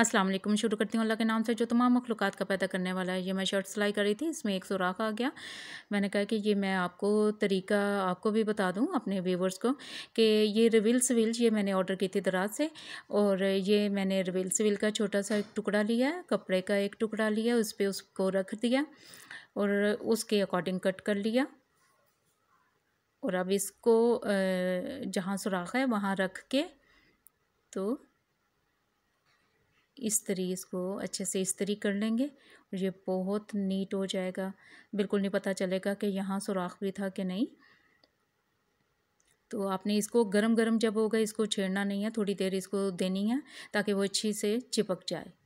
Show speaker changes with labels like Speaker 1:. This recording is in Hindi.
Speaker 1: अस्सलाम वालेकुम शुरू करती हूँ अल्लाह के नाम से जो तमाम मखलूक़ का पैदा करने वाला है ये मैं शर्ट सिलाई कर रही थी इसमें एक सुराख आ गया मैंने कहा कि ये मैं आपको तरीका आपको भी बता दूँ अपने व्यूवर्स को कि ये रिविल सविल ये मैंने ऑर्डर की थी दराज से और ये मैंने रिविल सिविल का छोटा सा एक टुकड़ा लिया कपड़े का एक टुकड़ा लिया उस पर उसको रख दिया और उसके अकॉर्डिंग कट कर लिया और अब इसको जहाँ सुराख है वहाँ रख के तो इस्त्री इसको अच्छे से तरी कर लेंगे और ये बहुत नीट हो जाएगा बिल्कुल नहीं पता चलेगा कि यहाँ सुराख भी था कि नहीं तो आपने इसको गरम गरम जब होगा इसको छेड़ना नहीं है थोड़ी देर इसको देनी है ताकि वो अच्छी से चिपक जाए